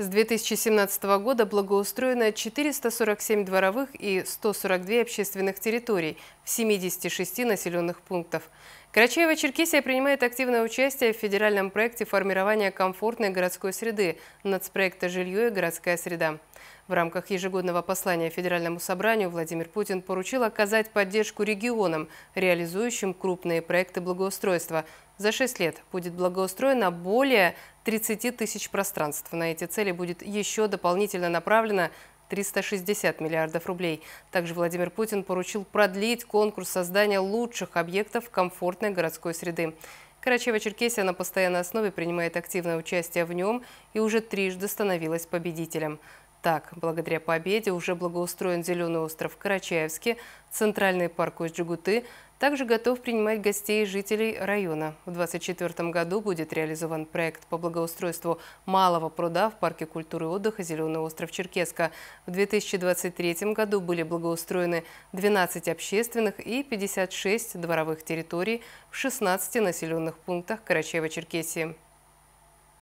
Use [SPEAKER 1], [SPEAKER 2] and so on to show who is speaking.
[SPEAKER 1] С 2017 года благоустроено 447 дворовых и 142 общественных территорий в 76 населенных пунктов. Карачаево-Черкесия принимает активное участие в федеральном проекте формирования комфортной городской среды, нацпроекта «Жилье и городская среда». В рамках ежегодного послания Федеральному собранию Владимир Путин поручил оказать поддержку регионам, реализующим крупные проекты благоустройства. За шесть лет будет благоустроено более 30 тысяч пространств. На эти цели будет еще дополнительно направлено 360 миллиардов рублей. Также Владимир Путин поручил продлить конкурс создания лучших объектов комфортной городской среды. Карачева-Черкесия на постоянной основе принимает активное участие в нем и уже трижды становилась победителем. Так, благодаря победе уже благоустроен зеленый остров в центральный парк Усть-Джигуты, также готов принимать гостей и жителей района. В 2024 году будет реализован проект по благоустройству малого пруда в Парке культуры и отдыха «Зеленый остров Черкеска». В 2023 году были благоустроены 12 общественных и 56 дворовых территорий в 16 населенных пунктах Карачаева-Черкесии.